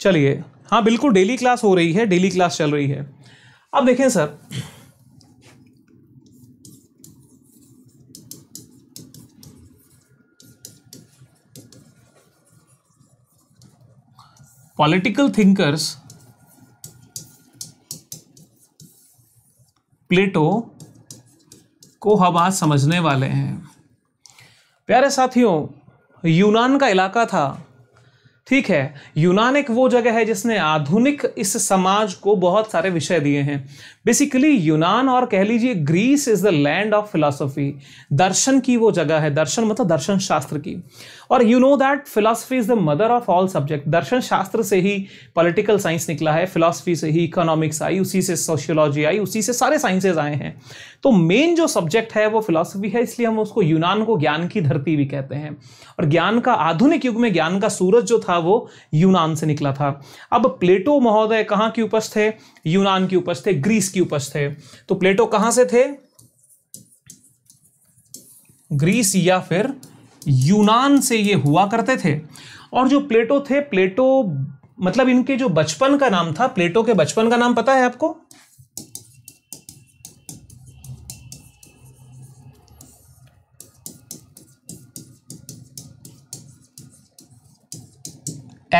चलिए हाँ बिल्कुल डेली क्लास हो रही है डेली क्लास चल रही है अब देखें सर पॉलिटिकल थिंकर्स प्लेटो को हम आज समझने वाले हैं प्यारे साथियों यूनान का इलाका था ठीक है यूनान एक वो जगह है जिसने आधुनिक इस समाज को बहुत सारे विषय दिए हैं बेसिकली यूनान और कह लीजिए Greece is the land of philosophy दर्शन की वो जगह है दर्शन मतलब दर्शन शास्त्र की और you know that philosophy is the mother of all subject दर्शन शास्त्र से ही पॉलिटिकल साइंस निकला है फिलोसफी से ही इकोनॉमिक्स आई उसी से सोशियोलॉजी आई उसी से सारे साइंसेज आए हैं तो मेन जो सब्जेक्ट है वो फिलोसफी है इसलिए हम उसको यूनान को ज्ञान की धरती भी कहते हैं और ज्ञान का आधुनिक युग में ज्ञान का सूरज जो था वो यूनान से निकला था अब प्लेटो महोदय कहाँ के उपस्थ थे यूनान की उपज थे ग्रीस की उपज थे तो प्लेटो कहां से थे ग्रीस या फिर यूनान से ये हुआ करते थे और जो प्लेटो थे प्लेटो मतलब इनके जो बचपन का नाम था प्लेटो के बचपन का नाम पता है आपको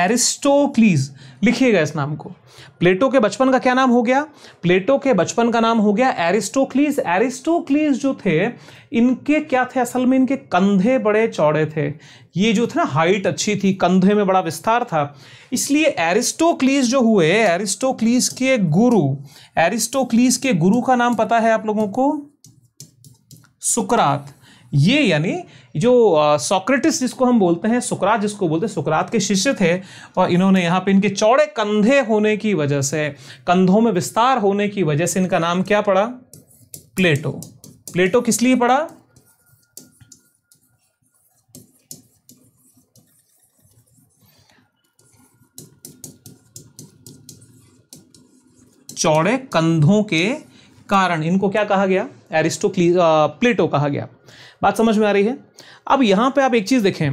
एरिस्टोक्लीज लिखिएगा इस नाम को प्लेटो के बचपन का क्या नाम हो गया प्लेटो के बचपन का नाम हो गया एरिस्टोक्लीज एरिस्टोक्लीज जो थे इनके क्या थे असल में इनके कंधे बड़े चौड़े थे ये जो थे ना हाइट अच्छी थी कंधे में बड़ा विस्तार था इसलिए एरिस्टोक्लीज जो हुए एरिस्टोक्लीज के गुरु एरिस्टोक्लीज के गुरु का नाम पता है आप लोगों को सुकरात ये यानी जो सोक्रेटिस जिसको हम बोलते हैं सुकरात जिसको बोलते हैं सुकरात के शिष्य थे और इन्होंने यहाँ पे इनके चौड़े कंधे होने की वजह से कंधों में विस्तार होने की वजह से इनका नाम क्या पड़ा प्लेटो प्लेटो किस लिए पड़ा चौड़े कंधों के कारण इनको क्या कहा गया एरिस्टोक्ली प्लेटो कहा गया बात समझ में आ रही है अब यहाँ पे आप एक चीज़ देखें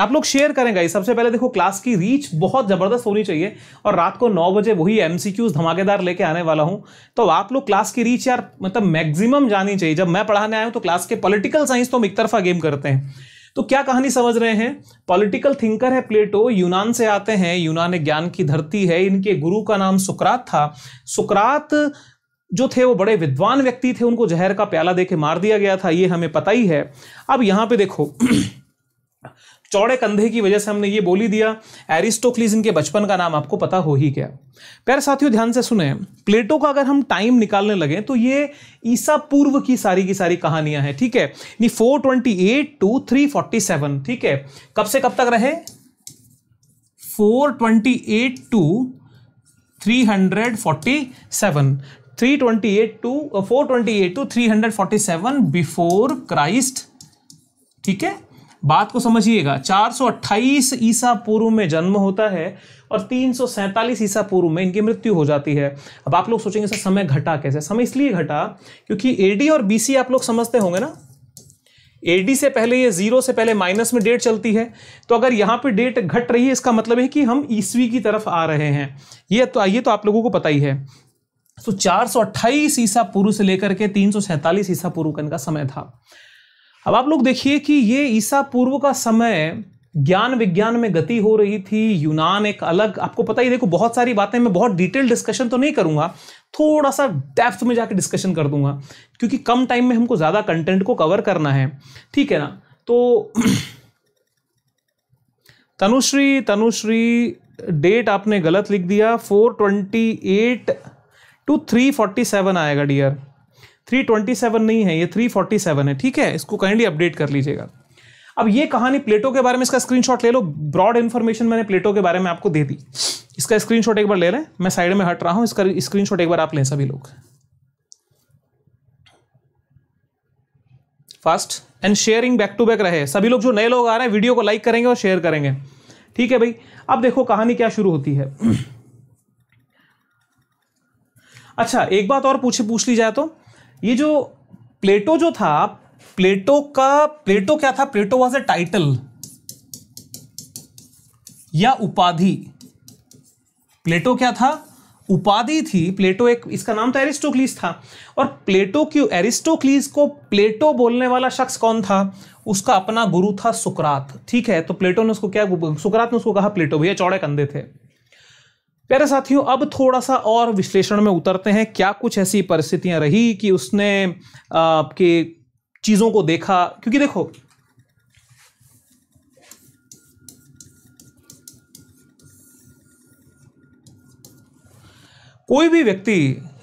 आप लोग शेयर करेंगे सबसे पहले देखो क्लास की रीच बहुत ज़बरदस्त होनी चाहिए और रात को नौ बजे वही एम धमाकेदार लेके आने वाला हूँ तो आप लोग क्लास की रीच यार मतलब मैक्सिमम जानी चाहिए जब मैं पढ़ाने आया हूँ तो क्लास के पॉलिटिकल साइंस तो हम एक तरफा गेम करते हैं तो क्या कहानी समझ रहे हैं पॉलिटिकल थिंकर है प्लेटो यूनान से आते हैं यूनान ज्ञान की धरती है इनके गुरु का नाम सुकरात था सुकरात जो थे वो बड़े विद्वान व्यक्ति थे उनको जहर का प्याला दे के मार दिया गया था ये हमें पता ही है अब यहां पे देखो चौड़े कंधे की वजह से हमने ये बोली दिया एरिस्टोक्लीज इनके बचपन का नाम आपको पता हो ही क्या प्यारे साथियों ध्यान से सुने प्लेटो का अगर हम टाइम निकालने लगे तो ये ईसा पूर्व की सारी की सारी कहानियां हैं ठीक है ट्वेंटी एट टू सेवन ठीक है कब से कब तक रहे four twenty eight to three hundred forty seven 328 to 428 to 347 before Christ ठीक है बात को समझिएगा 428 ईसा पूर्व में जन्म होता है और 347 ईसा पूर्व में इनकी मृत्यु हो जाती है अब आप लोग सोचेंगे सर समय घटा कैसे समय इसलिए घटा क्योंकि एडी और बीसी आप लोग समझते होंगे ना एडी से पहले ये जीरो से पहले माइनस में डेट चलती है तो अगर यहाँ पे डेट घट रही है इसका मतलब है कि हम ईसवी की तरफ आ रहे हैं ये तो ये तो आप लोगों को पता ही है सो तो चार सौ अट्ठाईस ईसा पूर्व से लेकर के तीन सौ सैतालीस ईसा पूर्व का इनका समय था अब आप लोग देखिए कि ये ईसा पूर्व का समय ज्ञान विज्ञान में गति हो रही थी यूनान एक अलग आपको पता ही देखो बहुत सारी बातें मैं बहुत डिटेल डिस्कशन तो नहीं करूंगा थोड़ा सा डेप्थ में जाके डिस्कशन कर दूंगा क्योंकि कम टाइम में हमको ज़्यादा कंटेंट को कवर करना है ठीक है ना तो तनुश्री तनुश्री डेट आपने गलत लिख दिया four twenty eight to three forty seven आएगा डियर थ्री ट्वेंटी सेवन नहीं है ये थ्री फोर्टी सेवन है ठीक है इसको काइंडली अपडेट कर लीजिएगा अब ये कहानी प्लेटो के बारे में इसका स्क्रीनशॉट ले लो ब्रॉड इन्फॉर्मेशन मैंने प्लेटो के बारे में आपको दे दी इसका स्क्रीनशॉट एक बार ले लें मैं साइड में हट रहा हूँ इसका शॉट एक बार आप लें सभी लोग fast and sharing back to back रहे सभी लोग जो नए लोग आ रहे हैं वीडियो को लाइक करेंगे और शेयर करेंगे ठीक है भाई अब देखो कहानी क्या शुरू होती है अच्छा एक बात और पूछे पूछ ली जाए तो ये जो प्लेटो जो था प्लेटो का प्लेटो क्या था प्लेटो वॉज ए टाइटल या उपाधि प्लेटो क्या था उपाधि थी प्लेटो एक इसका नाम तो एरिस्टोक्लीस था और प्लेटो की एरिस्टोक्लीस को प्लेटो बोलने वाला शख्स कौन था उसका अपना गुरु था सुकरात ठीक है तो प्लेटो ने उसको क्या सुकरात ने उसको कहा प्लेटो भैया चौड़े कंधे थे प्यारे साथियों अब थोड़ा सा और विश्लेषण में उतरते हैं क्या कुछ ऐसी परिस्थितियां रही कि उसने आपके चीज़ों को देखा क्योंकि देखो कोई भी व्यक्ति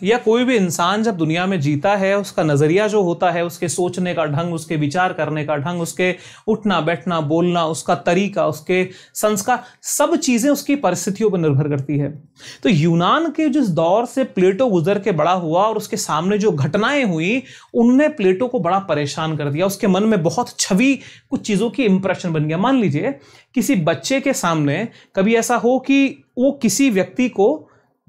या कोई भी इंसान जब दुनिया में जीता है उसका नज़रिया जो होता है उसके सोचने का ढंग उसके विचार करने का ढंग उसके उठना बैठना बोलना उसका तरीका उसके संस्कार सब चीज़ें उसकी परिस्थितियों पर निर्भर करती है तो यूनान के जिस दौर से प्लेटो गुजर के बड़ा हुआ और उसके सामने जो घटनाएं हुई उनने प्लेटो को बड़ा परेशान कर दिया उसके मन में बहुत छवि कुछ चीज़ों की इंप्रेशन बन गया मान लीजिए किसी बच्चे के सामने कभी ऐसा हो कि वो किसी व्यक्ति को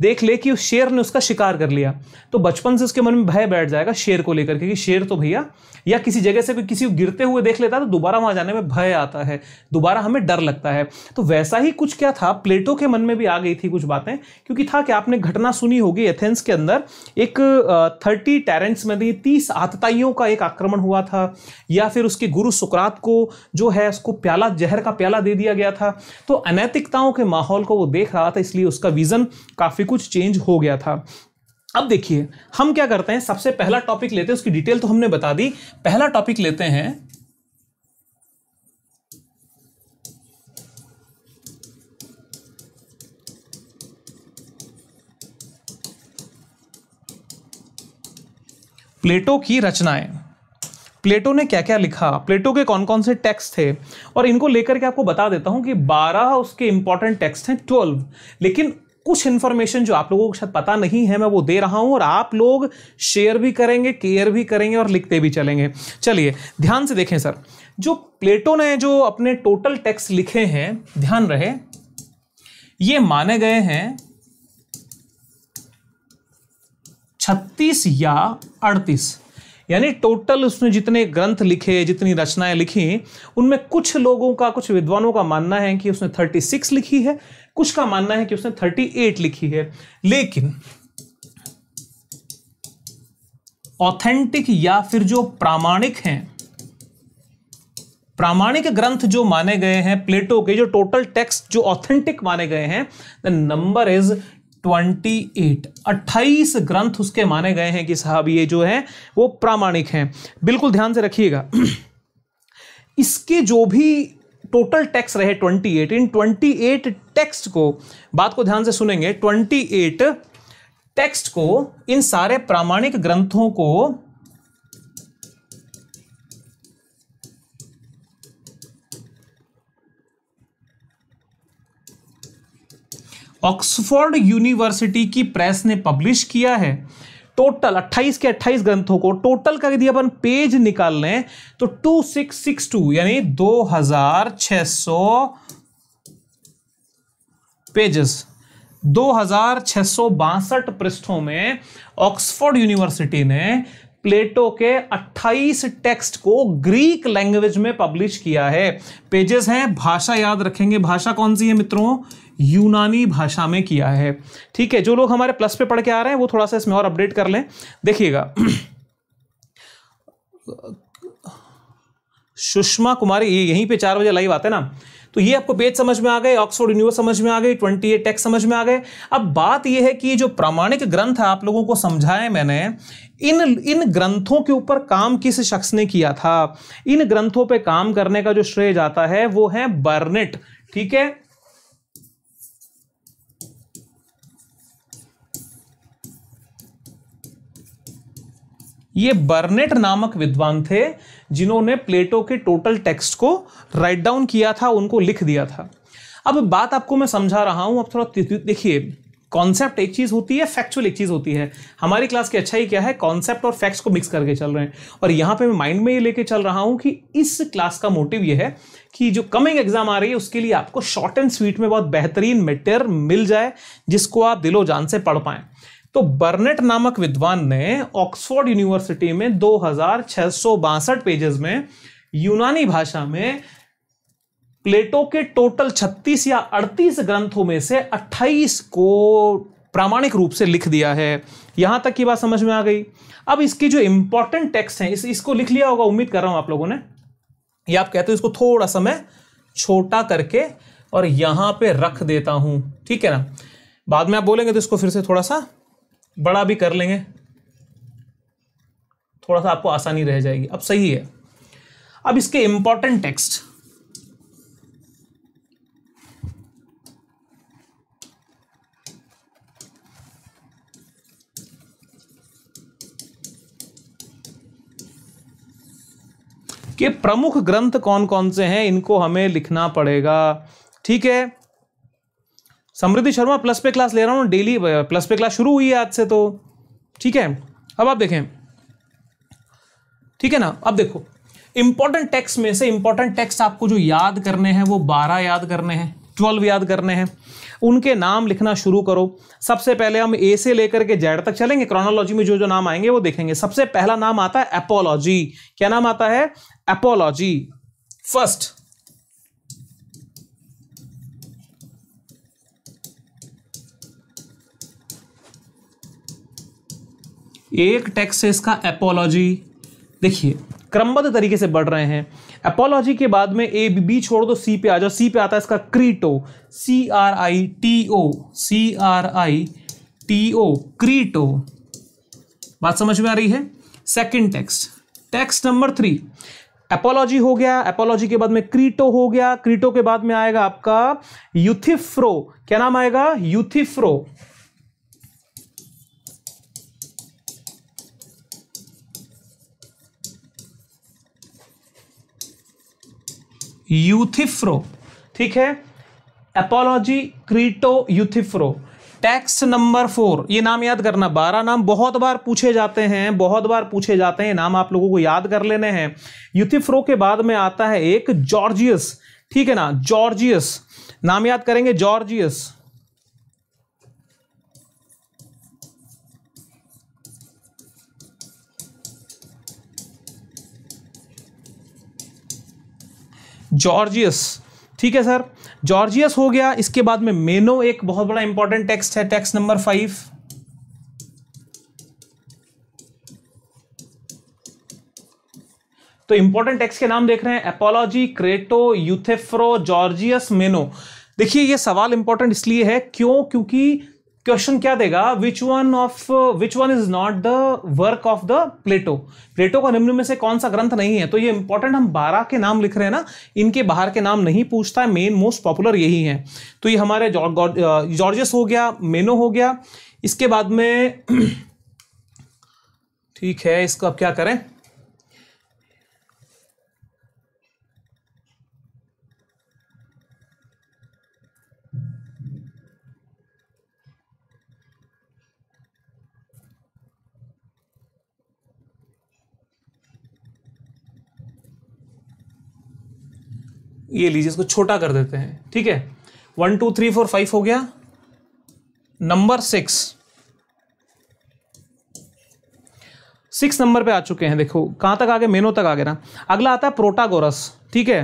देख ले कि उस शेर ने उसका शिकार कर लिया तो बचपन से उसके मन में भय बैठ जाएगा शेर को लेकर क्योंकि शेर तो भैया या किसी जगह से कोई किसी को गिरते हुए देख लेता तो दोबारा वहां जाने में भय आता है दोबारा हमें डर लगता है तो वैसा ही कुछ क्या था प्लेटो के मन में भी आ गई थी कुछ बातें क्योंकि था कि आपने घटना सुनी होगी एथेंस के अंदर एक थर्टी टेरेंट्स में तीस आतताइयों का एक आक्रमण हुआ था या फिर उसके गुरु सुकरात को जो है उसको प्याला जहर का प्याला दे दिया गया था तो अनैतिकताओं के माहौल को वो देख रहा था इसलिए उसका विजन काफी कुछ चेंज हो गया था अब देखिए हम क्या करते हैं सबसे पहला टॉपिक लेते हैं उसकी डिटेल तो हमने बता दी पहला टॉपिक लेते हैं प्लेटो की रचनाएं प्लेटो ने क्या क्या लिखा प्लेटो के कौन कौन से टेक्स्ट थे और इनको लेकर के आपको बता देता हूं कि 12 उसके इंपॉर्टेंट टेक्स्ट हैं 12 लेकिन कुछ इन्फॉर्मेशन जो आप लोगों को शायद पता नहीं है मैं वो दे रहा हूँ और आप लोग शेयर भी करेंगे केयर भी करेंगे और लिखते भी चलेंगे चलिए ध्यान से देखें सर जो प्लेटो ने जो अपने टोटल टेक्स्ट लिखे हैं ध्यान रहे ये माने गए हैं छत्तीस या अड़तीस यानी टोटल उसने जितने ग्रंथ लिखे जितनी रचनाएं लिखी उनमें कुछ लोगों का कुछ विद्वानों का मानना है कि उसने 36 लिखी है कुछ का मानना है कि उसने 38 लिखी है लेकिन ऑथेंटिक या फिर जो प्रामाणिक हैं प्रामाणिक ग्रंथ जो माने गए हैं प्लेटो के जो टोटल टेक्स्ट जो ऑथेंटिक माने गए हैं द नंबर इज 28 28 ग्रंथ उसके माने गए हैं कि साहब ये जो है वो प्रामाणिक हैं बिल्कुल ध्यान से रखिएगा इसके जो भी टोटल टैक्स रहे 28 इन 28 टेक्स्ट को बात को ध्यान से सुनेंगे 28 टेक्स्ट को इन सारे प्रामाणिक ग्रंथों को ऑक्सफोर्ड यूनिवर्सिटी की प्रेस ने पब्लिश किया है टोटल 28 के 28 ग्रंथों को टोटल का यदि अपन पेज निकाल लें तो 2662 यानी 2600 पेजेस दो पृष्ठों में ऑक्सफोर्ड यूनिवर्सिटी ने प्लेटो के 28 टेक्स्ट को ग्रीक लैंग्वेज में पब्लिश किया है पेजेस हैं भाषा याद रखेंगे भाषा कौन सी है मित्रों यूनानी भाषा में किया है ठीक है जो लोग हमारे प्लस पे पढ़ के आ रहे हैं वो थोड़ा सा इसमें और अपडेट कर लें देखिएगा सुषमा कुमारी यहीं पे चार बजे लाइव आते हैं ना तो ये आपको पेज समझ में आ गए ऑक्सफोर्ड यूनिवर्स समझ में आ गई ट्वेंटी एट टेक्स समझ में आ गए अब बात यह है कि जो प्रामाणिक ग्रंथ है आप लोगों को समझाए मैंने इन इन ग्रंथों के ऊपर काम किस शख्स ने किया था इन ग्रंथों पर काम करने का जो श्रेय जाता है वो है बर्नेट ठीक है ये बर्नेट नामक विद्वान थे जिन्होंने प्लेटो के टोटल टेक्स्ट को राइट डाउन किया था उनको लिख दिया था अब बात आपको मैं समझा रहा हूं अब थोड़ा देखिए कॉन्सेप्ट एक चीज़ होती है फैक्चुअल एक चीज़ होती है हमारी क्लास की अच्छा ही क्या है कॉन्सेप्ट और फैक्ट्स को मिक्स करके चल रहे हैं और यहां पे मैं माइंड में ये लेके चल रहा हूँ कि इस क्लास का मोटिव ये है कि जो कमिंग एग्जाम आ रही है उसके लिए आपको शॉर्ट एंड स्वीट में बहुत बेहतरीन मेटेरियल मिल जाए जिसको आप दिलो जान से पढ़ पाएं तो बर्नेट नामक विद्वान ने ऑक्सफोर्ड यूनिवर्सिटी में दो पेजेस में यूनानी भाषा में प्लेटो के टोटल 36 या 38 ग्रंथों में से 28 को प्रामाणिक रूप से लिख दिया है यहां तक की बात समझ में आ गई अब इसकी जो इंपॉर्टेंट टेक्स्ट है इस, इसको लिख लिया होगा उम्मीद कर रहा हूं आप लोगों ने या आप कहते हो इसको थोड़ा सा मैं छोटा करके और यहां पे रख देता हूं ठीक है ना बाद में आप बोलेंगे तो इसको फिर से थोड़ा सा बड़ा भी कर लेंगे थोड़ा सा आपको आसानी रह जाएगी अब सही है अब इसके इंपॉर्टेंट टेक्स्ट के प्रमुख ग्रंथ कौन कौन से हैं इनको हमें लिखना पड़ेगा ठीक है समृद्धि शर्मा प्लस पे क्लास ले रहा हूँ डेली प्लस uh, पे क्लास शुरू हुई है आज से तो ठीक है अब आप देखें ठीक है ना अब देखो इंपॉर्टेंट टेक्स्ट में से इंपॉर्टेंट टेक्स्ट आपको जो याद करने हैं वो बारह याद करने हैं ट्वेल्व याद करने हैं उनके नाम लिखना शुरू करो सबसे पहले हम ए से लेकर के जेड तक चलेंगे क्रोनोलॉजी में जो जो नाम आएंगे वो देखेंगे सबसे पहला नाम आता है एपोलॉजी क्या नाम आता है एपोलॉजी फर्स्ट एक टेक्स है इसका एपोलॉजी देखिए क्रमबद्ध तरीके से बढ़ रहे हैं एपोलॉजी के बाद में ए बी बी छोड़ दो सी पे आ जाओ सी पे आता है इसका Crito C R I T O C R I T O Crito बात समझ में आ रही है second text text number three apology हो गया एपोलॉजी के बाद में क्रीटो हो गया क्रीटो के बाद में आएगा आपका यूथिफ्रो क्या नाम आएगा यूथिफ्रो यूथिफ्रो ठीक है apology Crito Euthyphro text number four ये नाम याद करना बारह नाम बहुत बार पूछे जाते हैं बहुत बार पूछे जाते हैं नाम आप लोगों को याद कर लेने हैं यूथिफ्रो के बाद में आता है एक जॉर्जियस ठीक है ना जॉर्जियस नाम याद करेंगे जॉर्जियस जॉर्जियस ठीक है सर जॉर्जियस हो गया इसके बाद में मेनो एक बहुत बड़ा इंपॉर्टेंट टेक्स्ट है टेक्स्ट नंबर फाइव तो इंपॉर्टेंट टेक्स्ट के नाम देख रहे हैं एपोलॉजी क्रेटो यूथेफ्रो जॉर्जियस मेनो देखिए ये सवाल इंपॉर्टेंट इसलिए है क्यों क्योंकि क्वेश्चन क्या देगा which one of which one is not the work of the Plato Plato का निम्न में से कौन सा ग्रंथ नहीं है तो ये इंपॉर्टेंट हम बारह के नाम लिख रहे हैं ना इनके बाहर के नाम नहीं पूछता है मेन मोस्ट पॉपुलर यही है तो ये हमारे जॉर्जस हो गया मेनो हो गया इसके बाद में ठीक है इसको अब क्या करें ये लीजिए इसको छोटा कर देते हैं ठीक है one two three four five हो गया नंबर सिक्स सिक्स नंबर पे आ चुके हैं देखो कहां तक आ गए मेनो तक आ गए ना अगला आता है प्रोटागोरस ठीक है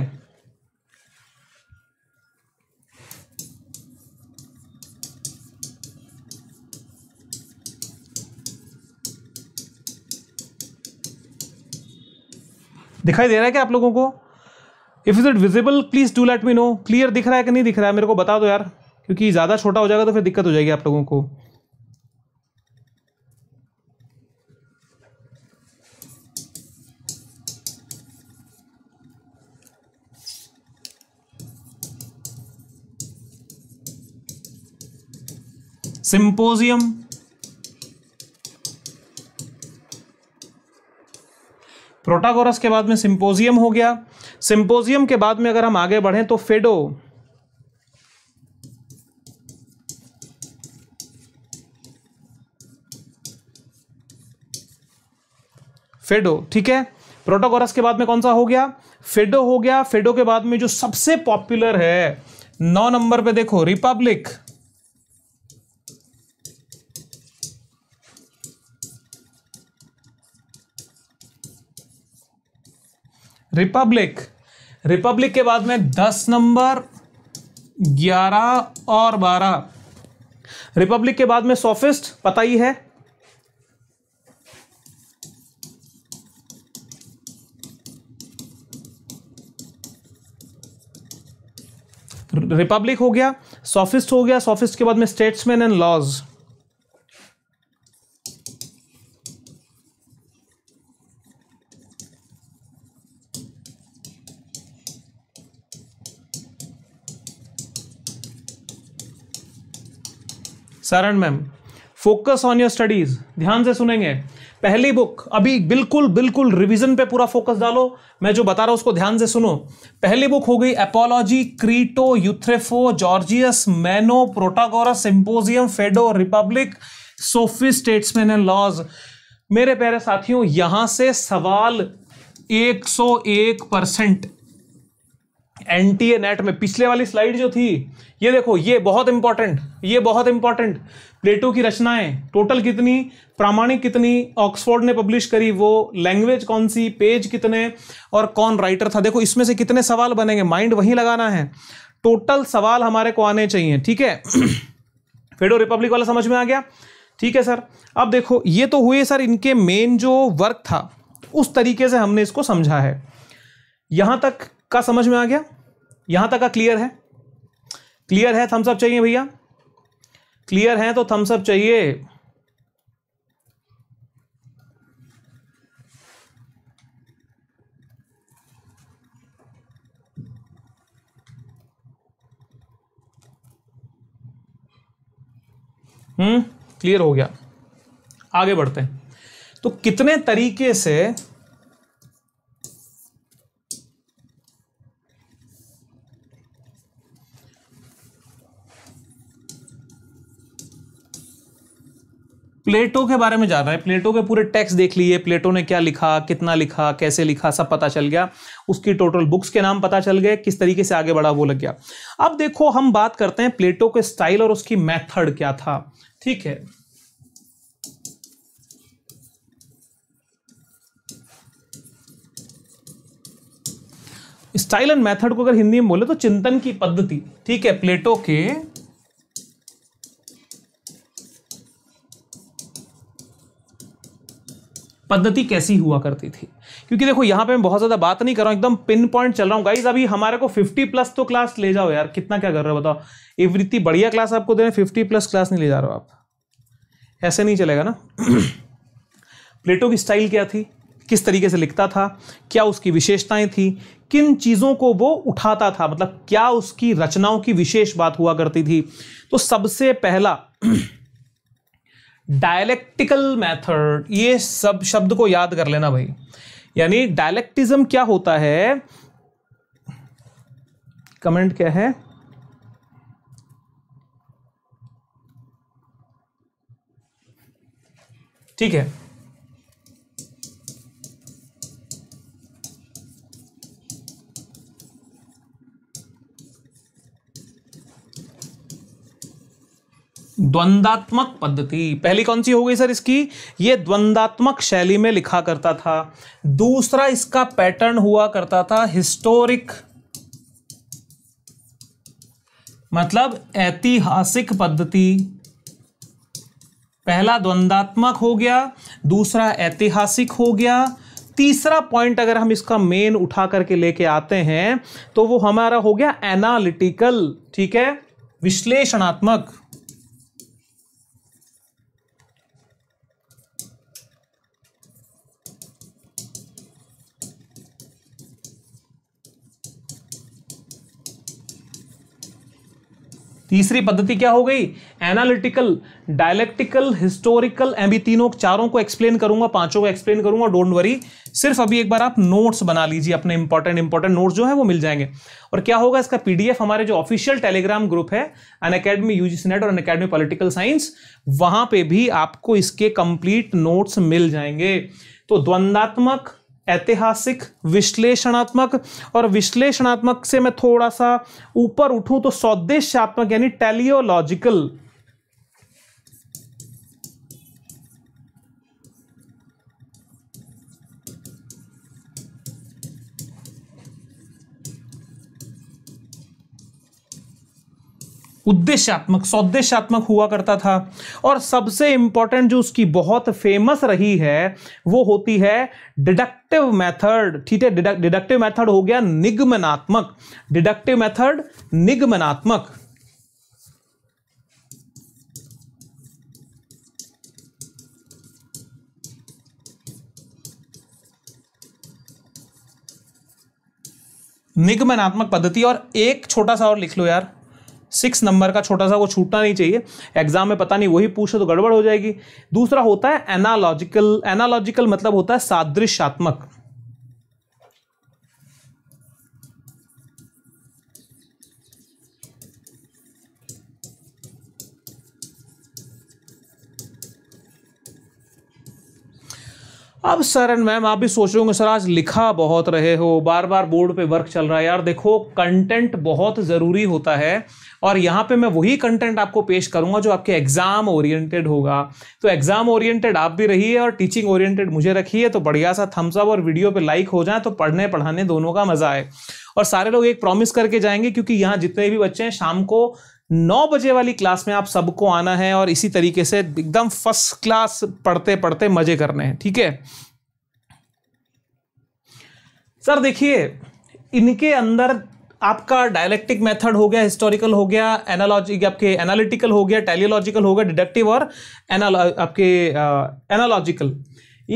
दिखाई दे रहा है क्या आप लोगों को if is it visible please do let me know clear दिख रहा है कि नहीं दिख रहा है मेरे को बता दो यार क्योंकि ज़्यादा छोटा हो जाएगा तो फिर दिक्कत हो जाएगी आप लोगों को सिंपोजियम प्रोटागोरस के बाद में सिंपोजियम हो गया सिंपोजियम के बाद में अगर हम आगे बढ़ें तो फेडो फेडो ठीक है प्रोटोकोरस के बाद में कौन सा हो गया फेडो हो गया फेडो के बाद में जो सबसे पॉपुलर है नौ नंबर पे देखो रिपब्लिक रिपब्लिक रिपब्लिक के बाद में दस नंबर ग्यारह और बारह रिपब्लिक के बाद में सोफिस्ट पता ही है रिपब्लिक हो गया सॉफिस्ट हो गया सॉफिस्ट के बाद में statesman and laws Saran ma'am focus on your studies ध्यान से सुनेंगे पहली बुक अभी बिल्कुल बिल्कुल रिवीजन पे पूरा फोकस डालो मैं जो बता रहा हूं उसको ध्यान से सुनो पहली बुक हो गई एपोलॉजी क्रीटो यूथ्रेफो Gorgias Meno Protagoras symposium Phaedo republic sophist statesman and laws मेरे प्यारे साथियों यहां से सवाल 101 परसेंट एनटीए नेट में पिछले वाली स्लाइड जो थी ये देखो ये बहुत इंपॉर्टेंट ये बहुत इंपॉर्टेंट प्लेटो की रचनाएं टोटल कितनी प्रामाणिक कितनी ऑक्सफोर्ड ने पब्लिश करी वो लैंग्वेज कौन सी पेज कितने और कौन राइटर था देखो इसमें से कितने सवाल बनेंगे माइंड वहीं लगाना है टोटल सवाल हमारे को आने चाहिए ठीक है फेडो रिपब्लिक वाला समझ में आ गया ठीक है सर अब देखो ये तो हुए सर इनके मेन जो वर्क था उस तरीके से हमने इसको समझा है यहां तक का समझ में आ गया यहां तक का क्लियर है क्लियर है थम्सअप चाहिए भैया क्लियर है तो थम्सअप चाहिए हम्म क्लियर हो गया आगे बढ़ते हैं तो कितने तरीके से प्लेटो के बारे में जान रहे हैं प्लेटो के पूरे टेक्स्ट देख लिए प्लेटो ने क्या लिखा कितना लिखा कैसे लिखा सब पता चल गया उसकी टोटल बुक्स के नाम पता चल गए किस तरीके से आगे बढ़ा वो लग गया अब देखो हम बात करते हैं प्लेटो के स्टाइल और उसकी मैथड क्या था ठीक है स्टाइल एंड मेथड को अगर हिंदी में बोले तो चिंतन की पद्धति ठीक है प्लेटो के पद्धति कैसी हुआ करती थी क्योंकि देखो यहाँ पे मैं बहुत ज़्यादा बात नहीं कर रहा हूँ एकदम पिन पॉइंट चल रहा हूँ गाइज अभी हमारे को 50 प्लस तो क्लास ले जाओ यार कितना क्या कर रहे हो बताओ इवृत्ति बढ़िया क्लास आपको दे रहे हैं प्लस क्लास नहीं ले जा रहे हो आप ऐसे नहीं चलेगा ना प्लेटो की स्टाइल क्या थी किस तरीके से लिखता था क्या उसकी विशेषताएं थी किन चीज़ों को वो उठाता था मतलब क्या उसकी रचनाओं की विशेष बात हुआ करती थी तो सबसे पहला डायलेक्टिकल मेथड ये सब शब्द को याद कर लेना भाई यानी डायलेक्टिज्म क्या होता है कमेंट क्या है ठीक है द्वंदात्मक पद्धति पहली कौन सी हो गई सर इसकी ये द्वंदात्मक शैली में लिखा करता था दूसरा इसका पैटर्न हुआ करता था हिस्टोरिक मतलब ऐतिहासिक पद्धति पहला द्वंदात्मक हो गया दूसरा ऐतिहासिक हो गया तीसरा पॉइंट अगर हम इसका मेन उठा करके लेके आते हैं तो वो हमारा हो गया एनालिटिकल ठीक है विश्लेषणात्मक तीसरी पद्धति क्या हो गई एनालिटिकल डायलेक्टिकल हिस्टोरिकल एम तीनों चारों को एक्सप्लेन करूंगा पांचों को एक्सप्लेन करूंगा डोंट वरी सिर्फ अभी एक बार आप नोट्स बना लीजिए अपने इंपॉर्टेंट इंपॉर्टेंट नोट्स जो है वो मिल जाएंगे और क्या होगा इसका पीडीएफ हमारे जो ऑफिशियल टेलीग्राम ग्रुप है अन अकेडमी यूजीसी नेट और अन अकेडमी पॉलिटिकल साइंस वहां पे भी आपको इसके कंप्लीट नोट्स मिल जाएंगे तो द्वंदात्मक ऐतिहासिक विश्लेषणात्मक और विश्लेषणात्मक से मैं थोड़ा सा ऊपर उठूं तो सौदेश्यात्मक यानी टेलियोलॉजिकल उद्देश्यात्मक सौदेशात्मक हुआ करता था और सबसे इंपॉर्टेंट जो उसकी बहुत फेमस रही है वो होती है डिडक्टिव मेथड ठीक है डिडक्टिव मेथड हो गया निगमनात्मक डिडक्टिव मेथड निगमनात्मक निगमनात्मक पद्धति और एक छोटा सा और लिख लो यार सिक्स नंबर का छोटा सा वो छूटना नहीं चाहिए एग्जाम में पता नहीं वही पूछे तो गड़बड़ हो जाएगी दूसरा होता है एनालॉजिकल एनालॉजिकल मतलब होता है सादृश्यात्मक अब सर एंड मैम आप भी सोच रहे होंगे सर आज लिखा बहुत रहे हो बार बार बोर्ड पे वर्क चल रहा है यार देखो कंटेंट बहुत ज़रूरी होता है और यहाँ पे मैं वही कंटेंट आपको पेश करूंगा जो आपके एग्ज़ाम ओरिएंटेड होगा तो एग्ज़ाम ओरिएंटेड आप भी रहिए और टीचिंग ओरिएंटेड मुझे रखिए तो बढ़िया सा थम्स अप और वीडियो पे लाइक हो जाए तो पढ़ने पढ़ाने दोनों का मज़ा आए और सारे लोग एक प्रॉमिस करके जाएंगे क्योंकि यहाँ जितने भी बच्चे हैं शाम को नौ बजे वाली क्लास में आप सबको आना है और इसी तरीके से एकदम फर्स्ट क्लास पढ़ते पढ़ते मज़े करने हैं ठीक है सर देखिए इनके अंदर आपका डायलेक्टिक मेथड हो गया हिस्टोरिकल हो गया एनालॉजी आपके एनालिटिकल हो गया टेलियोलॉजिकल हो गया डिडक्टिव और एनाल आपके एनालॉजिकल uh,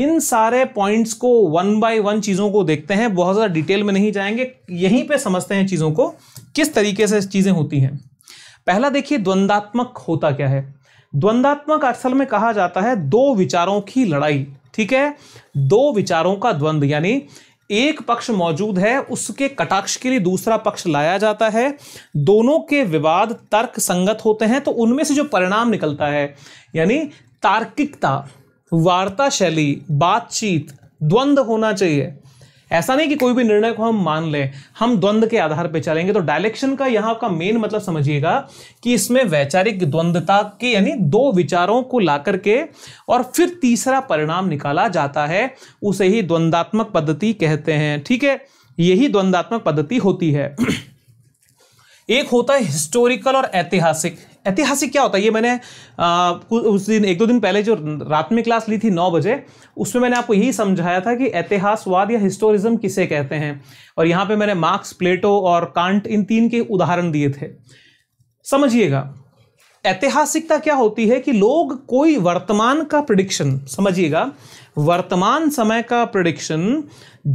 इन सारे पॉइंट्स को वन बाय वन चीज़ों को देखते हैं बहुत ज़्यादा डिटेल में नहीं जाएंगे यहीं पे समझते हैं चीज़ों को किस तरीके से चीज़ें होती हैं पहला देखिए द्वंदात्मक होता क्या है द्वंदात्मक असल में कहा जाता है दो विचारों की लड़ाई ठीक है दो विचारों का द्वंद्व यानी एक पक्ष मौजूद है उसके कटाक्ष के लिए दूसरा पक्ष लाया जाता है दोनों के विवाद तर्क संगत होते हैं तो उनमें से जो परिणाम निकलता है यानी तार्किकता वार्ता शैली बातचीत द्वंद्व होना चाहिए ऐसा नहीं कि कोई भी निर्णय को हम मान लें हम द्वंद्व के आधार पर चलेंगे तो डायलेक्शन का यहाँ का मेन मतलब समझिएगा कि इसमें वैचारिक द्वंद्वता के यानी दो विचारों को ला करके और फिर तीसरा परिणाम निकाला जाता है उसे ही द्वंद्वात्मक पद्धति कहते हैं ठीक है यही द्वंद्वात्मक पद्धति होती है एक होता है हिस्टोरिकल और ऐतिहासिक ऐतिहासिक क्या होता है ये मैंने आ, उस दिन एक दो दिन पहले जो रात में क्लास ली थी नौ बजे उसमें मैंने आपको यही समझाया था कि ऐतिहासवाद या हिस्टोरिज्म किसे कहते हैं और यहाँ पे मैंने मार्क्स प्लेटो और कांट इन तीन के उदाहरण दिए थे समझिएगा ऐतिहासिकता क्या होती है कि लोग कोई वर्तमान का प्रडिक्शन समझिएगा वर्तमान समय का प्रडिक्शन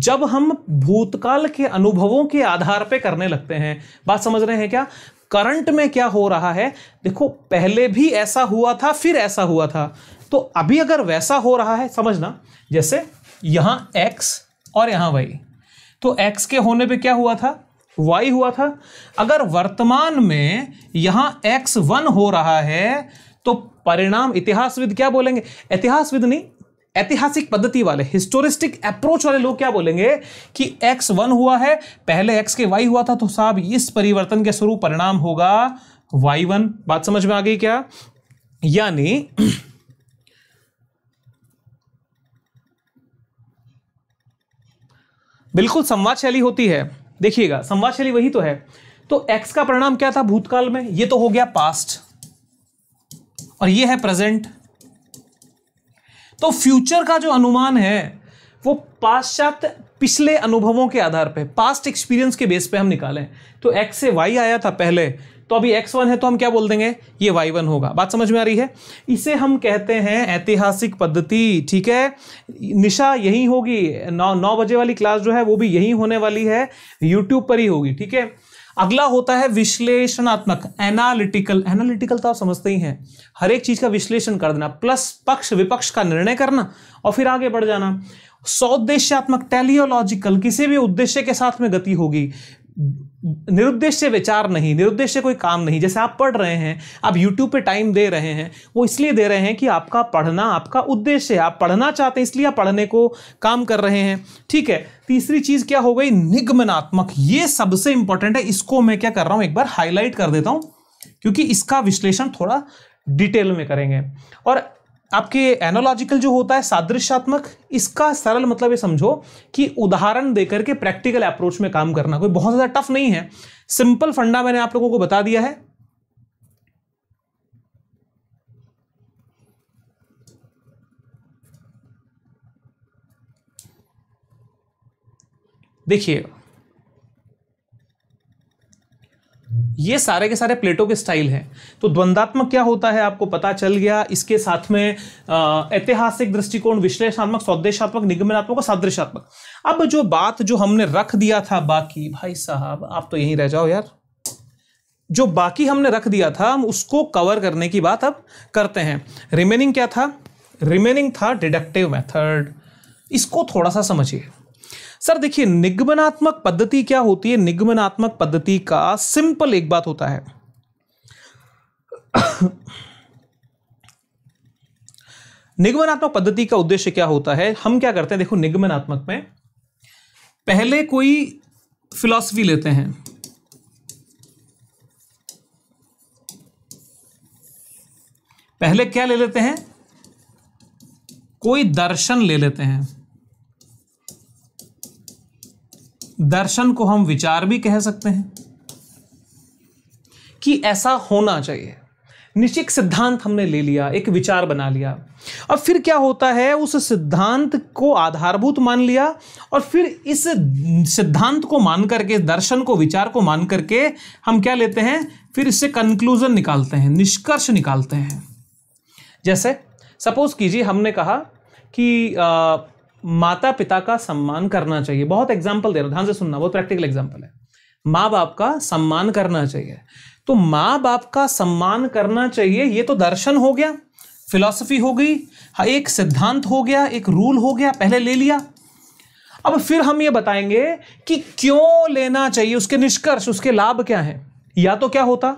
जब हम भूतकाल के अनुभवों के आधार पर करने लगते हैं बात समझ रहे हैं क्या करंट में क्या हो रहा है देखो पहले भी ऐसा हुआ था फिर ऐसा हुआ था तो अभी अगर वैसा हो रहा है समझना जैसे यहां एक्स और यहां वाई तो एक्स के होने पे क्या हुआ था वाई हुआ था अगर वर्तमान में यहां एक्स वन हो रहा है तो परिणाम इतिहासविद क्या बोलेंगे इतिहासविद नहीं ऐतिहासिक पद्धति वाले हिस्टोरिस्टिक अप्रोच वाले लोग क्या बोलेंगे कि एक्स वन हुआ है पहले एक्स के वाई हुआ था तो साहब इस परिवर्तन के स्वरूप परिणाम होगा वाई वन बात समझ में आ गई क्या यानी बिल्कुल संवाद शैली होती है देखिएगा संवाद शैली वही तो है तो एक्स का परिणाम क्या था भूतकाल में ये तो हो गया पास्ट और ये है प्रेजेंट तो फ्यूचर का जो अनुमान है वो पाश्चात्य पिछले अनुभवों के आधार पे पास्ट एक्सपीरियंस के बेस पे हम निकालें तो एक्स से वाई आया था पहले तो अभी एक्स वन है तो हम क्या बोल देंगे ये वाई वन होगा बात समझ में आ रही है इसे हम कहते हैं ऐतिहासिक पद्धति ठीक है निशा यही होगी नौ नौ बजे वाली क्लास जो है वो भी यही होने वाली है यूट्यूब पर ही होगी ठीक है अगला होता है विश्लेषणात्मक एनालिटिकल एनालिटिकल तो आप समझते ही हैं हर एक चीज का विश्लेषण कर देना प्लस पक्ष विपक्ष का निर्णय करना और फिर आगे बढ़ जाना सौद्देश्यात्मक टेलियोलॉजिकल किसी भी उद्देश्य के साथ में गति होगी निरुद्देश्य विचार नहीं निरुद्देश्य कोई काम नहीं जैसे आप पढ़ रहे हैं आप YouTube पे टाइम दे रहे हैं वो इसलिए दे रहे हैं कि आपका पढ़ना आपका उद्देश्य है आप पढ़ना चाहते हैं इसलिए आप पढ़ने को काम कर रहे हैं ठीक है तीसरी चीज क्या हो गई निगमनात्मक ये सबसे इंपॉर्टेंट है इसको मैं क्या कर रहा हूं एक बार हाईलाइट कर देता हूं क्योंकि इसका विश्लेषण थोड़ा डिटेल में करेंगे और आपके एनोलॉजिकल जो होता है सादृश्यात्मक इसका सरल मतलब ये समझो कि उदाहरण देकर के प्रैक्टिकल अप्रोच में काम करना कोई बहुत ज़्यादा टफ नहीं है सिंपल फंडा मैंने आप लोगों को बता दिया है देखिएगा ये सारे के सारे प्लेटो के स्टाइल हैं तो द्वंद्वात्मक क्या होता है आपको पता चल गया इसके साथ में ऐतिहासिक दृष्टिकोण विश्लेषणात्मक स्वदेशात्मक निगमनात्मक और सादृशात्मक अब जो बात जो हमने रख दिया था बाकी भाई साहब आप तो यहीं रह जाओ यार जो बाकी हमने रख दिया था हम उसको कवर करने की बात अब करते हैं रिमेनिंग क्या था रिमेनिंग था डिडक्टिव मेथड इसको थोड़ा सा समझिए सर देखिए निगमनात्मक पद्धति क्या होती है निगमनात्मक पद्धति का सिंपल एक बात होता है निगमनात्मक पद्धति का उद्देश्य क्या होता है हम क्या करते हैं देखो निगमनात्मक में पहले कोई फिलॉसफी लेते हैं पहले क्या ले लेते हैं कोई दर्शन ले लेते हैं दर्शन को हम विचार भी कह सकते हैं कि ऐसा होना चाहिए निश्चित सिद्धांत हमने ले लिया एक विचार बना लिया अब फिर क्या होता है उस सिद्धांत को आधारभूत मान लिया और फिर इस सिद्धांत को मान करके दर्शन को विचार को मान करके हम क्या लेते हैं फिर इससे कंक्लूजन निकालते हैं निष्कर्ष निकालते हैं जैसे सपोज कीजिए हमने कहा कि आ, माता पिता का सम्मान करना चाहिए बहुत एग्जाम्पल दे रहा ध्यान से सुनना बहुत प्रैक्टिकल एग्जाम्पल है माँ बाप का सम्मान करना चाहिए तो माँ बाप का सम्मान करना चाहिए ये तो दर्शन हो गया फिलॉसफी हो गई हाँ, एक सिद्धांत हो गया एक रूल हो गया पहले ले लिया अब फिर हम ये बताएंगे कि क्यों लेना चाहिए उसके निष्कर्ष उसके लाभ क्या हैं या तो क्या होता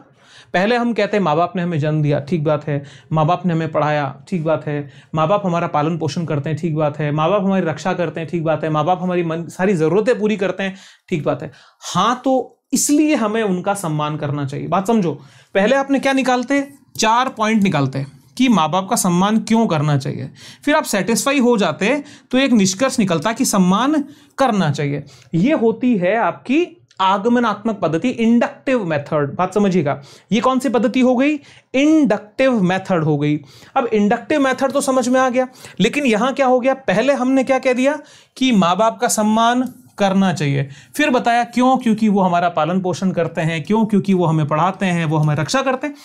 पहले हम कहते हैं माँ बाप ने हमें जन्म दिया ठीक बात है माँ बाप ने हमें पढ़ाया ठीक बात है माँ बाप हमारा पालन पोषण करते हैं ठीक बात है माँ बाप हमारी रक्षा करते हैं ठीक बात है माँ बाप हमारी मन सारी ज़रूरतें पूरी करते हैं ठीक बात है हाँ तो इसलिए हमें उनका सम्मान करना चाहिए बात समझो पहले आपने क्या निकालते चार पॉइंट निकालते कि माँ बाप का सम्मान क्यों करना चाहिए फिर आप सेटिस्फाई हो जाते तो एक निष्कर्ष निकलता कि सम्मान करना चाहिए ये होती है आपकी आगमनात्मक पद्धति इंडक्टिव मेथड बात समझिएगा ये कौन सी पद्धति हो गई इंडक्टिव मेथड हो गई अब इंडक्टिव मेथड तो समझ में आ गया लेकिन यहां क्या हो गया पहले हमने क्या कह दिया कि माँ बाप का सम्मान करना चाहिए फिर बताया क्यों क्योंकि वो हमारा पालन पोषण करते हैं क्यों क्योंकि वो हमें पढ़ाते हैं वो हमें रक्षा करते हैं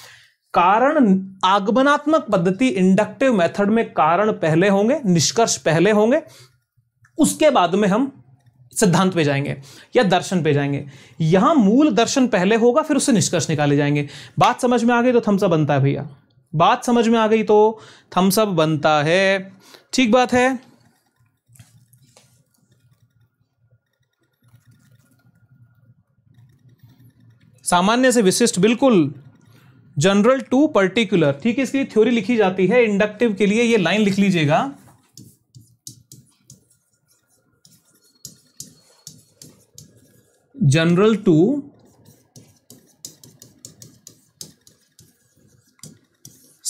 कारण आगमनात्मक पद्धति इंडक्टिव मेथड में कारण पहले होंगे निष्कर्ष पहले होंगे उसके बाद में हम सिद्धांत पे जाएंगे या दर्शन पे जाएंगे यहां मूल दर्शन पहले होगा फिर उससे निष्कर्ष निकाले जाएंगे बात समझ में आ गई तो थम्सअप बनता है भैया बात समझ में आ गई तो थम्सअप बनता है ठीक बात है सामान्य से विशिष्ट बिल्कुल जनरल टू पर्टिकुलर ठीक है इसके लिए थ्योरी लिखी जाती है इंडक्टिव के लिए ये लाइन लिख लीजिएगा जनरल टू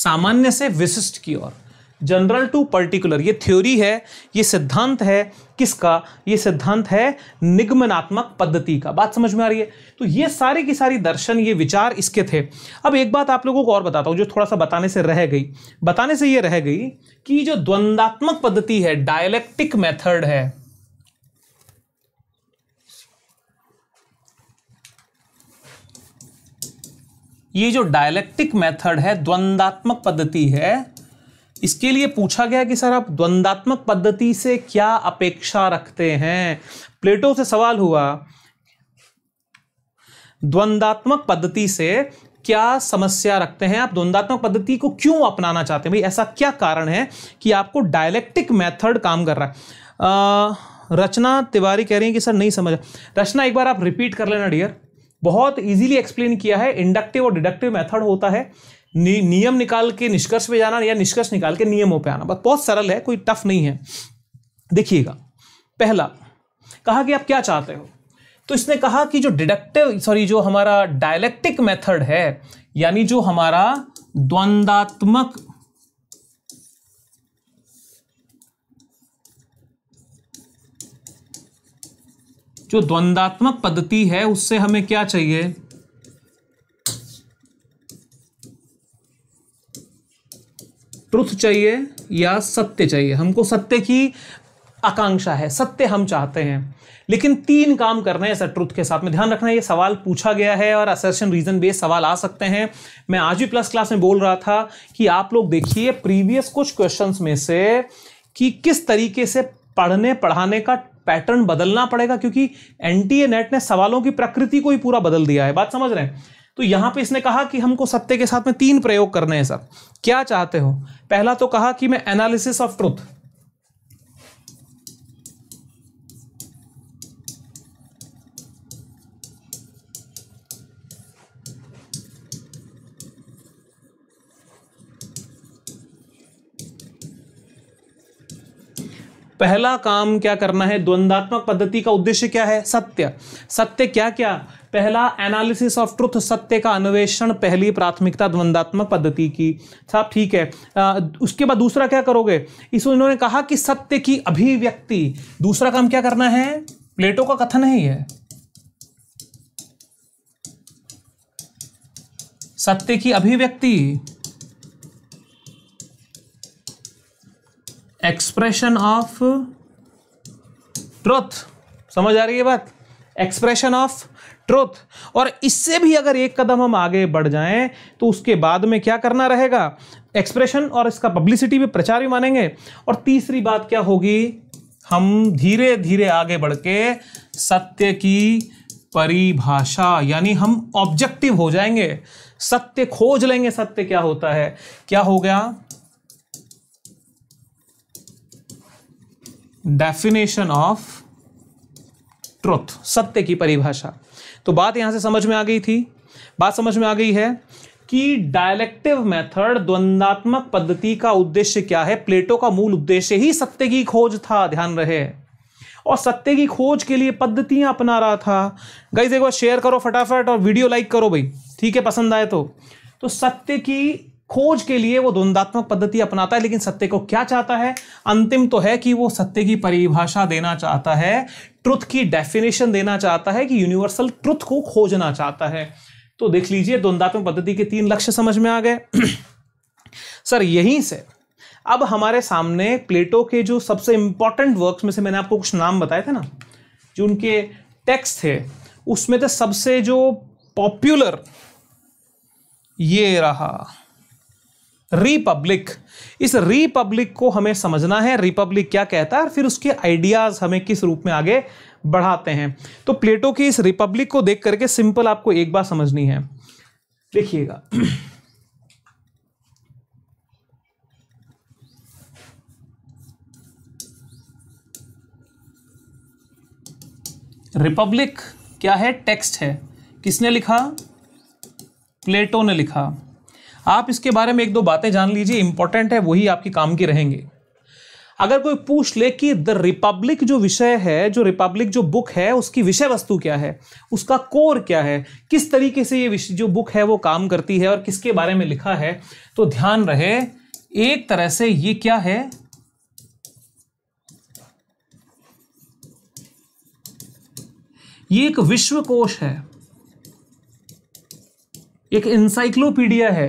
सामान्य से विशिष्ट की ओर जनरल टू पर्टिकुलर ये थ्योरी है ये सिद्धांत है किसका ये सिद्धांत है निगमनात्मक पद्धति का बात समझ में आ रही है तो ये सारे की सारी दर्शन ये विचार इसके थे अब एक बात आप लोगों को और बताता हूँ जो थोड़ा सा बताने से रह गई बताने से ये रह गई कि जो द्वंदात्मक पद्धति है डायलेक्टिक मेथड है ये जो डायलेक्टिक मेथड है द्वंदात्मक पद्धति है इसके लिए पूछा गया कि सर आप द्वंदात्मक पद्धति से क्या अपेक्षा रखते हैं प्लेटो से सवाल हुआ द्वंदात्मक पद्धति से क्या समस्या रखते हैं आप द्वंदात्मक पद्धति को क्यों अपनाना चाहते हैं भाई ऐसा क्या कारण है कि आपको डायलेक्टिक मेथड काम कर रहा है आ, रचना तिवारी कह रही है कि सर नहीं समझ रचना एक बार आप रिपीट कर लेना डियर बहुत इजीली एक्सप्लेन किया है इंडक्टिव और डिडक्टिव मेथड होता है नि, नियम निकाल के निष्कर्ष पे जाना या निष्कर्ष निकाल के नियमों पे आना बस बहुत सरल है कोई टफ नहीं है देखिएगा पहला कहा कि आप क्या चाहते हो तो इसने कहा कि जो डिडक्टिव सॉरी जो हमारा डायलेक्टिक मेथड है यानी जो हमारा द्वंदात्मक जो द्वंदात्मक पद्धति है उससे हमें क्या चाहिए ट्रुथ चाहिए या सत्य चाहिए हमको सत्य की आकांक्षा है सत्य हम चाहते हैं लेकिन तीन काम करने हैं सर ट्रुथ के साथ में ध्यान रखना ये सवाल पूछा गया है और असर्शन रीजन बेस्ड सवाल आ सकते हैं मैं आज भी प्लस क्लास में बोल रहा था कि आप लोग देखिए प्रीवियस कुछ क्वेश्चंस में से कि किस तरीके से पढ़ने पढ़ाने का पैटर्न बदलना पड़ेगा क्योंकि एनटीए नेट ने सवालों की प्रकृति को ही पूरा बदल दिया है बात समझ रहे हैं तो यहां पे इसने कहा कि हमको सत्य के साथ में तीन प्रयोग करने हैं सर क्या चाहते हो पहला तो कहा कि मैं एनालिसिस ऑफ ट्रुथ पहला काम क्या करना है द्वंदात्मक पद्धति का उद्देश्य क्या है सत्य सत्य क्या क्या पहला एनालिसिस ऑफ ट्रुथ सत्य का अन्वेषण पहली प्राथमिकता द्वंदात्मक पद्धति की साहब ठीक है आ, उसके बाद दूसरा क्या करोगे इस उन्होंने कहा कि सत्य की अभिव्यक्ति दूसरा काम क्या करना है प्लेटो का कथन है ये सत्य की अभिव्यक्ति एक्सप्रेशन ऑफ ट्रुथ समझ आ रही है बात एक्सप्रेशन ऑफ ट्रुथ और इससे भी अगर एक कदम हम आगे बढ़ जाएं तो उसके बाद में क्या करना रहेगा एक्सप्रेशन और इसका पब्लिसिटी भी प्रचार भी मानेंगे और तीसरी बात क्या होगी हम धीरे धीरे आगे बढ़ के सत्य की परिभाषा यानी हम ऑब्जेक्टिव हो जाएंगे सत्य खोज लेंगे सत्य क्या होता है क्या हो गया डेफिनेशन ऑफ ट्रुथ सत्य की परिभाषा तो बात यहां से समझ में आ गई थी बात समझ में आ गई है कि डायलेक्टिव मेथड द्वंदात्मक पद्धति का उद्देश्य क्या है प्लेटो का मूल उद्देश्य ही सत्य की खोज था ध्यान रहे और सत्य की खोज के लिए पद्धतियां अपना रहा था गाइज एक बार शेयर करो फटाफट और वीडियो लाइक करो भाई ठीक है पसंद आए तो तो सत्य की खोज के लिए वो द्वंदात्मक पद्धति अपनाता है लेकिन सत्य को क्या चाहता है अंतिम तो है कि वो सत्य की परिभाषा देना चाहता है ट्रुथ की डेफिनेशन देना चाहता है कि यूनिवर्सल ट्रुथ को खोजना चाहता है तो देख लीजिए द्वंदात्मक पद्धति के तीन लक्ष्य समझ में आ गए सर यहीं से अब हमारे सामने प्लेटो के जो सबसे इंपॉर्टेंट वर्क्स में से मैंने आपको कुछ नाम बताए थे ना जो उनके टेक्स्ट थे उसमें तो सबसे जो पॉपुलर ये रहा रिपब्लिक इस रिपब्लिक को हमें समझना है रिपब्लिक क्या कहता है और फिर उसके आइडियाज हमें किस रूप में आगे बढ़ाते हैं तो प्लेटो की इस रिपब्लिक को देख करके सिंपल आपको एक बात समझनी है देखिएगा रिपब्लिक क्या है टेक्स्ट है किसने लिखा प्लेटो ने लिखा आप इसके बारे में एक दो बातें जान लीजिए इंपॉर्टेंट है वही आपके काम की रहेंगे अगर कोई पूछ ले कि द रिपब्लिक जो विषय है जो रिपब्लिक जो बुक है उसकी विषय वस्तु क्या है उसका कोर क्या है किस तरीके से ये जो बुक है वो काम करती है और किसके बारे में लिखा है तो ध्यान रहे एक तरह से ये क्या है ये एक विश्वकोश है एक इंसाइक्लोपीडिया है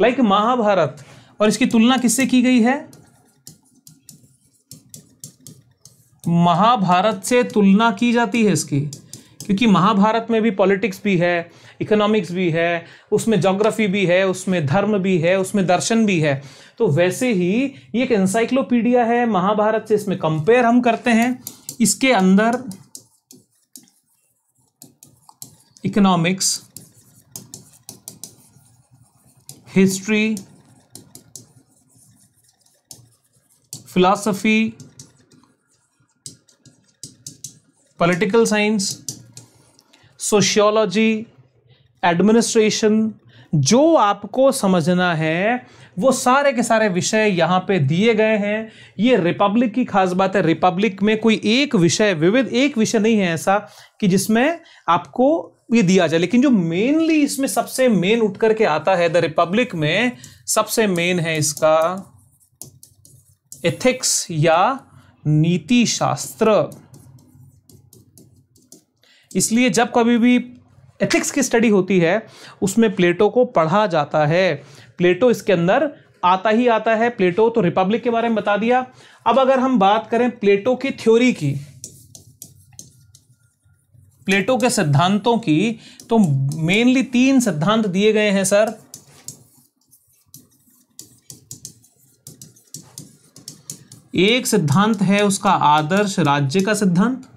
लाइक like महाभारत और इसकी तुलना किससे की गई है महाभारत से तुलना की जाती है इसकी क्योंकि महाभारत में भी पॉलिटिक्स भी है इकोनॉमिक्स भी है उसमें जोग्राफी भी है उसमें धर्म भी है उसमें दर्शन भी है तो वैसे ही ये एक एनसाइक्लोपीडिया है महाभारत से इसमें कंपेयर हम करते हैं इसके अंदर economics history philosophy political science sociology administration जो आपको समझना है वो सारे के सारे विषय यहाँ पे दिए गए हैं ये रिपब्लिक की खास बात है रिपब्लिक में कोई एक विषय विविध एक विषय नहीं है ऐसा कि जिसमें आपको ये दिया जाए लेकिन जो मेनली इसमें सबसे मेन उठ करके आता है द रिपब्लिक में सबसे मेन है इसका एथिक्स या नीति शास्त्र इसलिए जब कभी भी एथिक्स की स्टडी होती है उसमें प्लेटो को पढ़ा जाता है प्लेटो इसके अंदर आता ही आता है प्लेटो तो रिपब्लिक के बारे में बता दिया अब अगर हम बात करें प्लेटो की थ्योरी की प्लेटो के सिद्धांतों की तो मेनली तीन सिद्धांत दिए गए हैं सर एक सिद्धांत है उसका आदर्श राज्य का सिद्धांत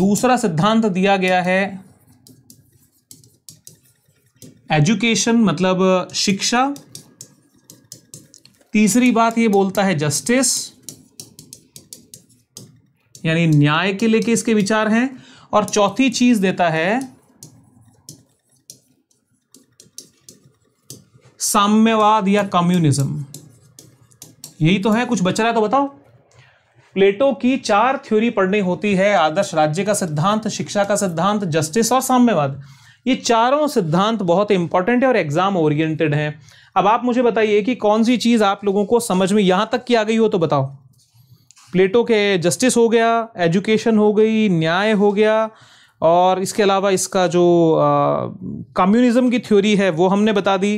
दूसरा सिद्धांत दिया गया है एजुकेशन मतलब शिक्षा तीसरी बात ये बोलता है जस्टिस यानी न्याय के लेके इसके विचार हैं और चौथी चीज देता है साम्यवाद या कम्युनिज्म यही तो है कुछ बच रहा है तो बताओ प्लेटो की चार थ्योरी पढ़नी होती है आदर्श राज्य का सिद्धांत शिक्षा का सिद्धांत जस्टिस और साम्यवाद ये चारों सिद्धांत बहुत इंपॉर्टेंट है और एग्जाम ओरिएंटेड हैं अब आप मुझे बताइए कि कौन सी चीज़ आप लोगों को समझ में यहां तक की आ गई हो तो बताओ प्लेटो के जस्टिस हो गया एजुकेशन हो गई न्याय हो गया और इसके अलावा इसका जो कम्युनिज्म की थ्योरी है वो हमने बता दी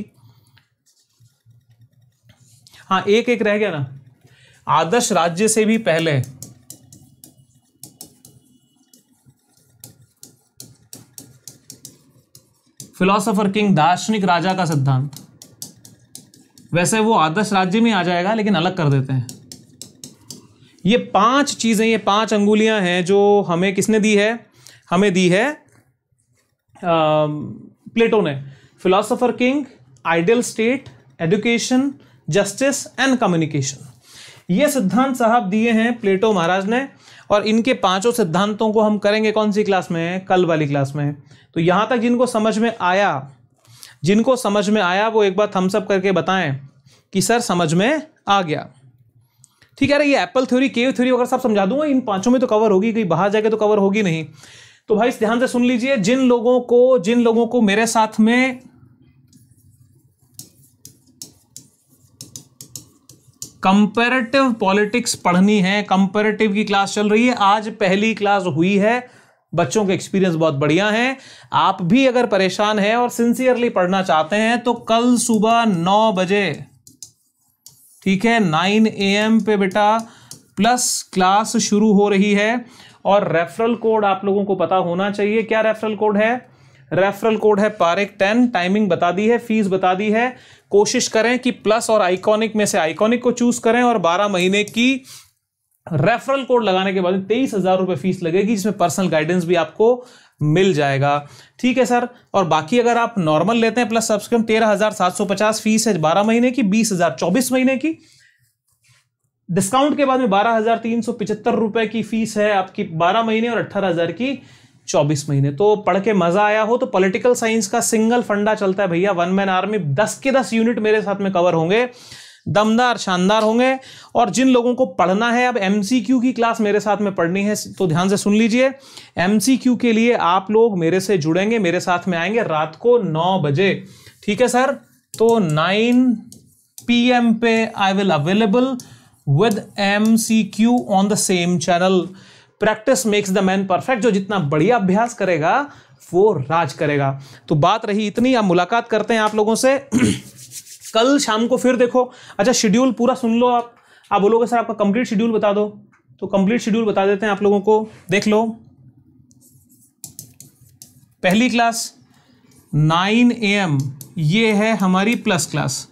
हाँ एक एक रह गया ना आदर्श राज्य से भी पहले फिलोसोफर किंग दार्शनिक राजा का सिद्धांत वैसे वो आदर्श राज्य में आ जाएगा लेकिन अलग कर देते हैं ये पांच चीजें ये पांच अंगुलियां हैं जो हमें किसने दी है हमें दी है आ, प्लेटो ने philosopher king ideal state education justice and communication ये सिद्धांत साहब दिए हैं प्लेटो महाराज ने और इनके पांचों सिद्धांतों को हम करेंगे कौन सी क्लास में कल वाली क्लास में तो यहाँ तक जिनको समझ में आया जिनको समझ में आया वो एक बार थम्सअप करके बताएं कि सर समझ में आ गया ठीक है अरे ये एप्पल थ्योरी केव थ्योरी वगैरह सब समझा दूंगा इन पांचों में तो कवर होगी कहीं बाहर जाके तो कवर होगी नहीं तो भाई ध्यान से सुन लीजिए जिन लोगों को जिन लोगों को मेरे साथ में कंपेरेटिव पॉलिटिक्स पढ़नी है कंपेरेटिव की क्लास चल रही है आज पहली क्लास हुई है बच्चों के एक्सपीरियंस बहुत बढ़िया हैं आप भी अगर परेशान हैं और सिंसियरली पढ़ना चाहते हैं तो कल सुबह नौ बजे ठीक है नाइन ए एम पे बेटा प्लस क्लास शुरू हो रही है और रेफरल कोड आप लोगों को पता होना चाहिए क्या रेफरल कोड है रेफरल कोड है पारे टेन टाइमिंग बता दी है फीस बता दी है कोशिश करें कि प्लस और आइकॉनिक में से आइकॉनिक को चूज करें और बारह महीने की रेफरल कोड लगाने के बाद तेईस हजार रुपये फीस लगेगी जिसमें पर्सनल गाइडेंस भी आपको मिल जाएगा ठीक है सर और बाकी अगर आप नॉर्मल लेते हैं प्लस सब्सक्रिप्शन तेरह हजार सात सौ पचास फीस है बारह महीने की बीस हजार चौबीस महीने की डिस्काउंट के बाद में बारह हजार तीन सौ पिचहत्तर रुपए की फीस है आपकी बारह महीने और अट्ठारह हजार की चौबीस महीने तो पढ़ के मजा आया हो तो पॉलिटिकल साइंस का सिंगल फंडा चलता है भैया वन मैन आर्मी दस के दस यूनिट मेरे साथ में कवर होंगे दमदार शानदार होंगे और जिन लोगों को पढ़ना है अब एम की क्लास मेरे साथ में पढ़नी है तो ध्यान से सुन लीजिए एम के लिए आप लोग मेरे से जुड़ेंगे मेरे साथ में आएंगे रात को नौ बजे ठीक है सर तो नाइन पी पे I will available with M C Q on the same channel practice makes the man perfect जो जितना बढ़िया अभ्यास करेगा वो राज करेगा तो बात रही इतनी अब मुलाकात करते हैं आप लोगों से कल शाम को फिर देखो अच्छा शेड्यूल पूरा सुन लो आप आप बोलोगे सर आपका कंप्लीट शेड्यूल बता दो तो कंप्लीट शेड्यूल बता देते हैं आप लोगों को देख लो पहली क्लास नाइन ए एम ये है हमारी प्लस क्लास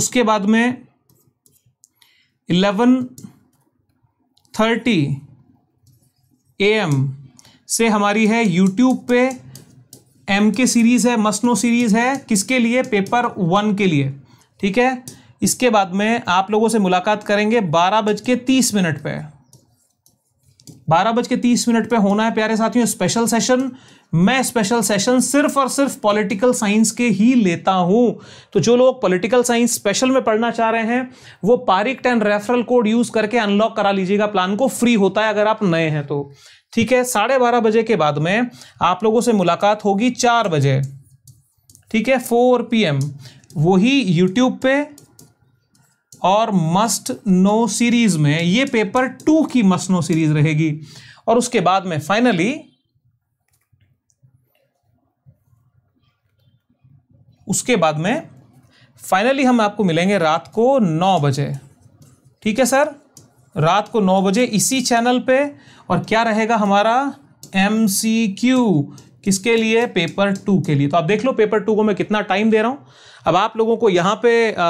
उसके बाद में इलेवन थर्टी ए एम से हमारी है यूट्यूब पे एम के सीरीज़ है मस्नो सीरीज़ है किसके लिए पेपर वन के लिए ठीक है इसके बाद में आप लोगों से मुलाकात करेंगे बारह बज के तीस मिनट पर बारह बज के तीस मिनट पे होना है प्यारे साथियों स्पेशल सेशन मैं स्पेशल सेशन सिर्फ और सिर्फ पॉलिटिकल साइंस के ही लेता हूं तो जो लोग पॉलिटिकल साइंस स्पेशल में पढ़ना चाह रहे हैं वो Pareek and referral code use करके अनलॉक करा लीजिएगा प्लान को फ्री होता है अगर आप नए हैं तो ठीक है साढ़े बारह बजे के बाद में आप लोगों से मुलाकात होगी चार बजे ठीक है फोर पी एम वही यूट्यूब पे और मस्ट नो सीरीज में ये पेपर टू की मस्ट नो सीरीज रहेगी और उसके बाद में फाइनली उसके बाद में फाइनली हम आपको मिलेंगे रात को नौ बजे ठीक है सर रात को नौ बजे इसी चैनल पे और क्या रहेगा हमारा एम सी क्यू किसके लिए पेपर टू के लिए तो आप देख लो पेपर टू को मैं कितना टाइम दे रहा हूँ अब आप लोगों को यहाँ पे आ,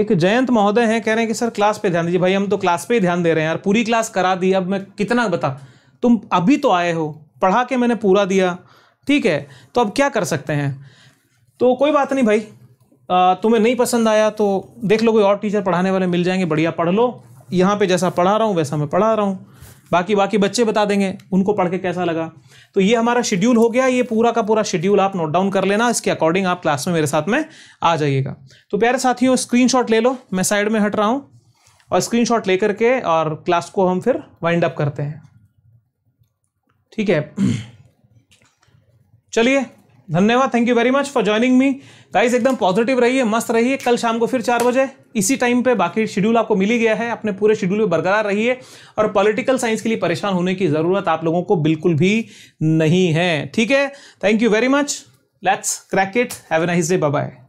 एक जयंत महोदय हैं कह रहे हैं कि सर क्लास पे ध्यान दीजिए भाई हम तो क्लास पे ही ध्यान दे रहे हैं यार पूरी क्लास करा दी अब मैं कितना बता तुम अभी तो आए हो पढ़ा के मैंने पूरा दिया ठीक है तो अब क्या कर सकते हैं तो कोई बात नहीं भाई तुम्हें नहीं पसंद आया तो देख लो कोई और टीचर पढ़ाने वाले मिल जाएंगे बढ़िया पढ़ लो यहाँ पर जैसा पढ़ा रहा हूँ वैसा मैं पढ़ा रहा हूँ बाकी बाकी बच्चे बता देंगे उनको पढ़ के कैसा लगा तो ये हमारा शेड्यूल हो गया ये पूरा का पूरा शेड्यूल आप नोट डाउन कर लेना इसके अकॉर्डिंग आप क्लास में मेरे साथ में आ जाइएगा तो प्यारे साथियों स्क्रीन ले लो मैं साइड में हट रहा हूँ और स्क्रीन लेकर के और क्लास को हम फिर वाइंड अप करते हैं ठीक है चलिए धन्यवाद thank you very much for joining me guys एकदम पॉजिटिव रहिए मस्त रहिए कल शाम को फिर चार बजे इसी टाइम पे बाकी शेड्यूल आपको मिल ही गया है अपने पूरे शेड्यूल में बरकरार रहिए और पॉलिटिकल साइंस के लिए परेशान होने की ज़रूरत आप लोगों को बिल्कुल भी नहीं है ठीक है thank you very much let's crack it have a nice day bye